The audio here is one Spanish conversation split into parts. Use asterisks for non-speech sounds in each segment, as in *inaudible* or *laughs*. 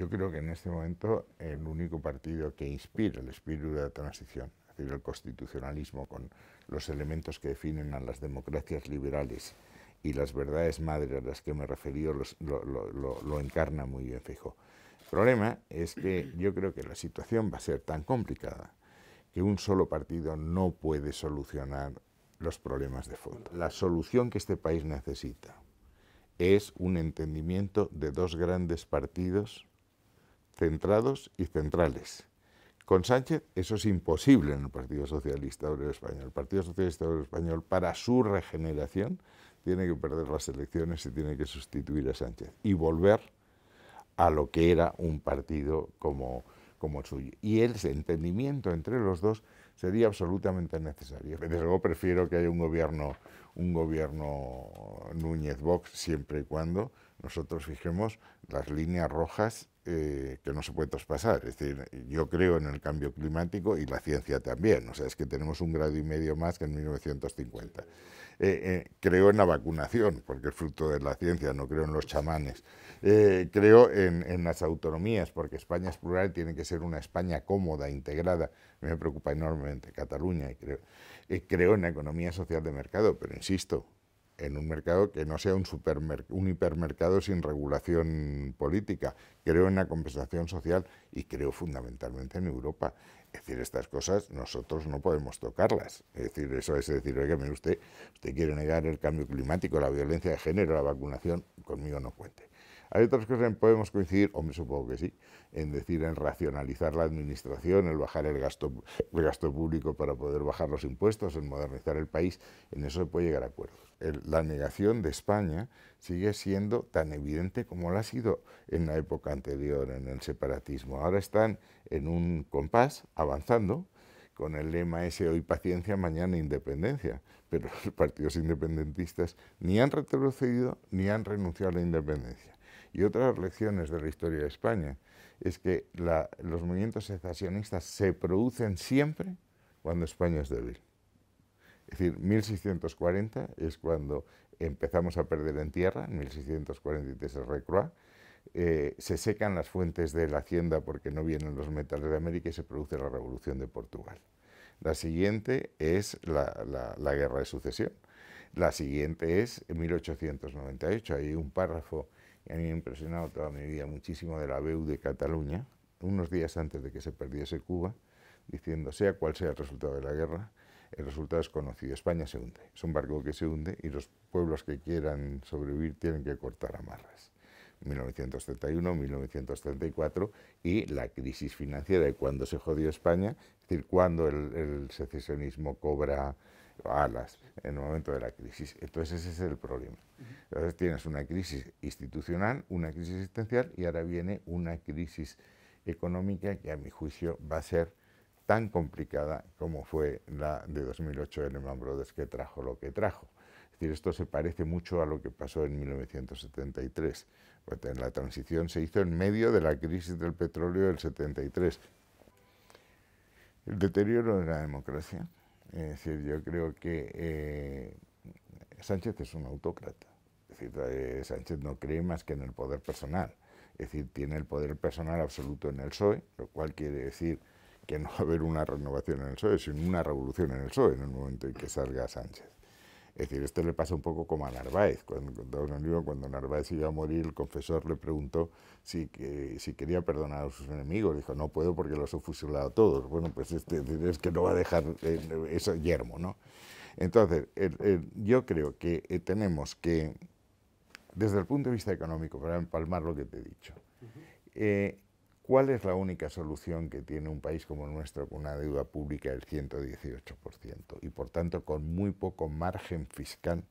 Yo creo que en este momento el único partido que inspira el espíritu de la transición, es decir, el constitucionalismo con los elementos que definen a las democracias liberales y las verdades madres a las que me referí, lo, lo, lo encarna muy bien Fijo. El problema es que *clears throat* yo creo que la situación va a ser tan complicada que un solo partido no puede solucionar los problemas de fondo. La solución que este país necesita es un entendimiento de dos grandes partidos centrados y centrales. Con Sánchez eso es imposible en el Partido Socialista Obrero Español. El Partido Socialista Obrero Español, para su regeneración, tiene que perder las elecciones y tiene que sustituir a Sánchez y volver a lo que era un partido como, como el suyo. Y el entendimiento entre los dos sería absolutamente necesario. Desde luego prefiero que haya un gobierno, un gobierno Núñez-Vox siempre y cuando nosotros fijemos las líneas rojas eh, que no se pueden traspasar. Es decir, yo creo en el cambio climático y la ciencia también. O sea, es que tenemos un grado y medio más que en 1950. Eh, eh, creo en la vacunación, porque es fruto de la ciencia, no creo en los chamanes. creo en, las autonomías, porque España es plural, tiene que ser una España cómoda, integrada. Me preocupa enormemente Cataluña y creo creo en la economía social de mercado, pero insisto, en un mercado que no sea un, un hipermercado sin regulación política. Creo en la compensación social y creo fundamentalmente en Europa. Es decir, estas cosas nosotros no podemos tocarlas. Es decir, eso es decir, oiga, me usted, usted quiere negar el cambio climático, la violencia de género, la vacunación, conmigo no cuente. Hay otras cosas en que podemos coincidir, o me supongo que sí, en decir, en racionalizar la administración, en bajar el gasto, público para poder bajar los impuestos, en modernizar el país, en eso se puede llegar a acuerdos. la negación de España sigue siendo tan evidente como lo ha sido en la época anterior, en el separatismo. Ahora están en un compás avanzando, con el lema ese hoy paciencia, mañana independencia. Pero los partidos independentistas ni han retrocedido ni han renunciado a la independencia. Y otras lecciones de la historia de España es que los movimientos secesionistas se producen siempre cuando España es débil. Es decir, 1640 es cuando empezamos a perder en tierra, 1643 es recrua eh, se secan las fuentes de la hacienda porque no vienen los metales de América y se produce la Revolución de Portugal. La siguiente es la, la Guerra de Sucesión. La siguiente es 1898. Hay un párrafo y a mí me ha impresionado toda mi vida muchísimo de la BEU de Cataluña, unos días antes de que se perdiese Cuba, diciendo, sea cual sea el resultado de la guerra, el resultado es conocido, España se hunde, es un barco que se hunde y los pueblos que quieran sobrevivir tienen que cortar amarras. 1931, 1934 y la crisis financiera de cuando se jodió España, es decir, cuando el, el secesionismo cobra alas en el momento de la crisis. Entonces ese es el problema. Entonces tienes una crisis institucional, una crisis existencial y ahora viene una crisis económica que a mi juicio va a ser tan complicada como fue la de 2008 de Lehman Brothers que trajo lo que trajo. Es decir, esto se parece mucho a lo que pasó en 1973. Pues, en la transición se hizo en medio de la crisis del petróleo del 73. El deterioro de la democracia, es decir, yo creo que eh, Sánchez es un autócrata. Es decir, eh, Sánchez no cree más que en el poder personal. Es decir, tiene el poder personal absoluto en el PSOE, lo cual quiere decir que no va a haber una renovación en el PSOE, sino una revolución en el PSOE en el momento en que salga Sánchez. Es decir, esto le pasa un poco como a Narváez. Cuando, cuando, Narváez iba a morir, el confesor le preguntó si, que, si quería perdonar a sus enemigos. Dijo, no puedo porque los he fusilado a todos. Bueno, pues este, es que no va a dejar eh, eso yermo, ¿no? Entonces, yo creo que eh, tenemos que, desde el punto de vista económico, para empalmar lo que te he dicho, ¿Cuál es la única solución que tiene un país como el nuestro con una deuda pública del 118% y por tanto con muy poco margen fiscal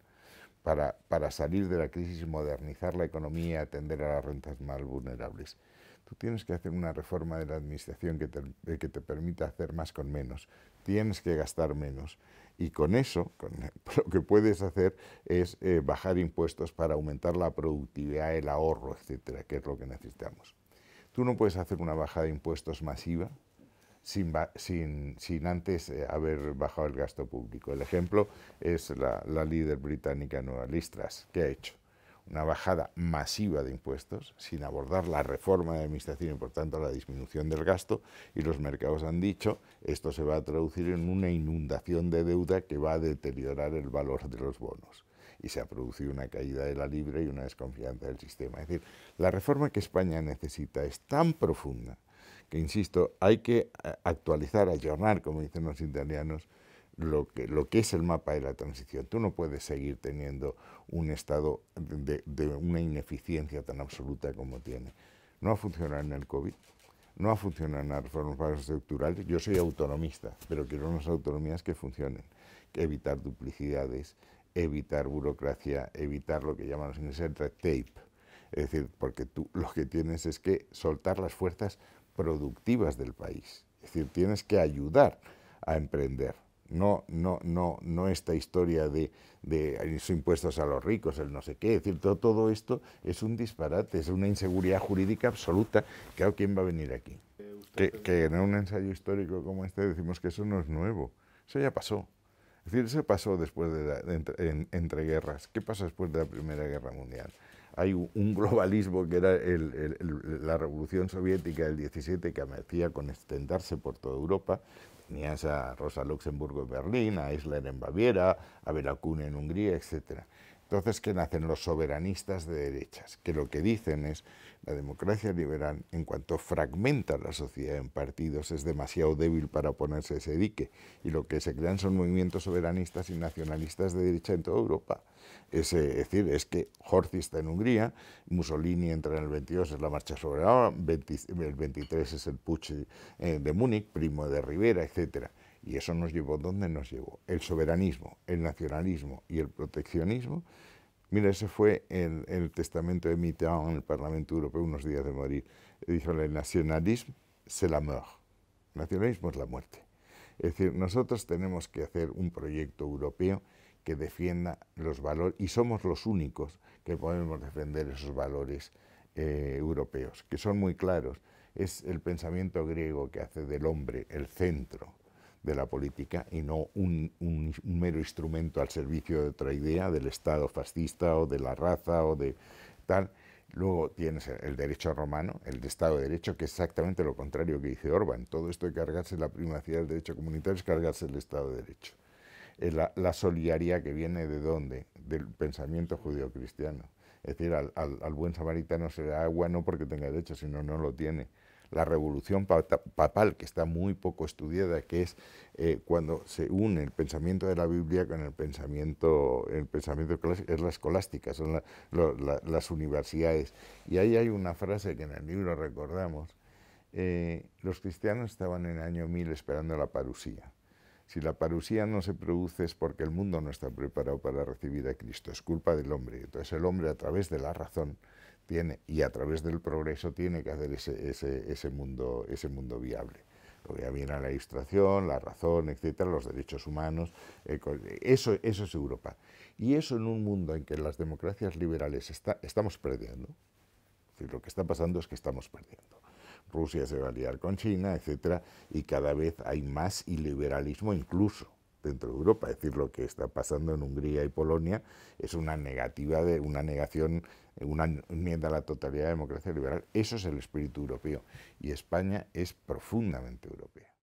para, salir de la crisis, modernizar la economía y atender a las rentas más vulnerables? Tú tienes que hacer una reforma de la administración que te, eh, permita hacer más con menos. Tienes que gastar menos. Y con eso, *laughs* lo que puedes hacer es eh, bajar impuestos para aumentar la productividad, el ahorro, etcétera, que es lo que necesitamos. Tú no puedes hacer una bajada de impuestos masiva sin, antes eh, haber bajado el gasto público. El ejemplo es la, líder británica Nueva Listras, que ha hecho una bajada masiva de impuestos sin abordar la reforma de administración y por tanto la disminución del gasto y los mercados han dicho esto se va a traducir en una inundación de deuda que va a deteriorar el valor de los bonos y se ha producido una caída de la libre y una desconfianza del sistema. Es decir, la reforma que España necesita es tan profunda que, insisto, hay que eh, actualizar, ayornar, como dicen los italianos, lo que, es el mapa de la transición. Tú no puedes seguir teniendo un estado de, una ineficiencia tan absoluta como tiene. No ha funcionado en el COVID, no ha funcionado en las reformas estructurales. Yo soy autonomista, pero quiero unas autonomías que funcionen, que evitar duplicidades, evitar burocracia, evitar lo que llaman los ingleses red tape. Es decir, porque tú lo que tienes es que soltar las fuerzas productivas del país. Es decir, tienes que ayudar a emprender. No, no, no, no esta historia de, de impuestos a los ricos, el no sé qué. Es decir, todo, esto es un disparate, es una inseguridad jurídica absoluta. Claro, ¿quién va a venir aquí? Eh, que en un ensayo histórico como este decimos que eso no es nuevo. Eso ya pasó. Es decir, se pasó después de, entre, guerras. ¿Qué pasó después de la Primera Guerra Mundial? Hay un globalismo que era la revolución soviética del 17 que amanecía con extenderse por toda Europa. Tenías a Rosa Luxemburgo en Berlín, a Isler en Baviera, a Veracruz en Hungría, etc. Entonces, ¿qué nacen los soberanistas de derechas? Que lo que dicen es, la democracia liberal, en cuanto fragmenta la sociedad en partidos, es demasiado débil para oponerse a ese dique. Y lo que se crean son movimientos soberanistas y nacionalistas de derecha en toda Europa. Es, eh, decir, es que Horthy está en Hungría, Mussolini entra en el 22, es la marcha soberana, el 23 es el putsch eh, de Múnich, primo de Rivera, etcétera. Y eso nos llevó donde nos llevó. El soberanismo, el nacionalismo y el proteccionismo. Mira, ese fue el, el testamento de Mitterrand en el Parlamento Europeo unos días de morir. Dijo, el nacionalismo se la mort. nacionalismo es la muerte. Es decir, nosotros tenemos que hacer un proyecto europeo que defienda los valores, y somos los únicos que podemos defender esos valores eh, europeos, que son muy claros. Es el pensamiento griego que hace del hombre el centro de la política y no un, mero instrumento al servicio de otra idea, del Estado fascista o de la raza o de tal. Luego tienes el derecho romano, el de Estado de Derecho, que es exactamente lo contrario que dice Orban. Todo esto de cargarse la primacía del derecho comunitario es cargarse el Estado de Derecho. Eh, la, la solidaridad que viene de dónde? Del pensamiento judío-cristiano, Es decir, al, al buen samaritano se le da agua no porque tenga derecho, sino no lo tiene la revolución papal, que está muy poco estudiada, que es eh, cuando se une el pensamiento de la Biblia con el pensamiento, el pensamiento clásico, es la escolástica, son las universidades. Y ahí hay una frase que en el libro recordamos, eh, los cristianos estaban en el año 1000 esperando la parusía. Si la parusía no se produce es porque el mundo no está preparado para recibir a Cristo, es culpa del hombre. Entonces el hombre a través de la razón tiene, y a través del progreso tiene que hacer ese, mundo, ese mundo viable. Porque ya viene la ilustración, la razón, etcétera, los derechos humanos, eh, eso, eso es Europa. Y eso en un mundo en que las democracias liberales estamos perdiendo, lo que está pasando es que estamos perdiendo. Rusia se va a liar con China, etcétera, y cada vez hay más iliberalismo incluso dentro de Europa. decir, lo que está pasando en Hungría y Polonia es una negativa de una negación, una enmienda a la totalidad de la democracia liberal. Eso es el espíritu europeo y España es profundamente europea.